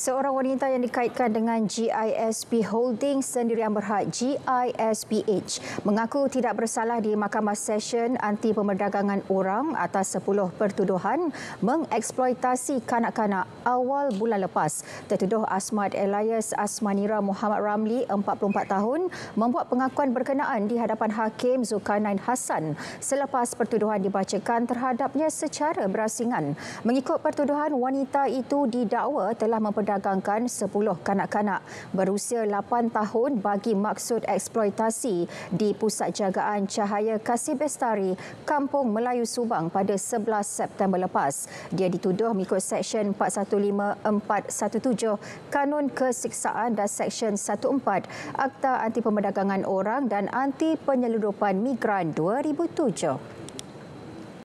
seorang wanita yang dikaitkan dengan GISP Holding Sendirian Berhad GISPH mengaku tidak bersalah di Mahkamah Session Anti Pemerdagangan Orang atas 10 pertuduhan mengeksploitasi kanak-kanak awal bulan lepas. Tertuduh Asmat Elias Asmanira Muhammad Ramli 44 tahun membuat pengakuan berkenaan di hadapan Hakim Zulkarnain Hassan selepas pertuduhan dibacakan terhadapnya secara berasingan. Mengikut pertuduhan wanita itu didakwa telah memperdagangkan diperdagangkan 10 kanak-kanak berusia 8 tahun bagi maksud eksploitasi di Pusat Jagaan Cahaya Kasih Bestari, Kampung Melayu Subang pada 11 September lepas. Dia dituduh mengikut Seksyen 415417 Kanun Kesiksaan dan Seksyen 14 Akta Anti Pemerdagangan Orang dan Anti Penyeludupan Migran 2007.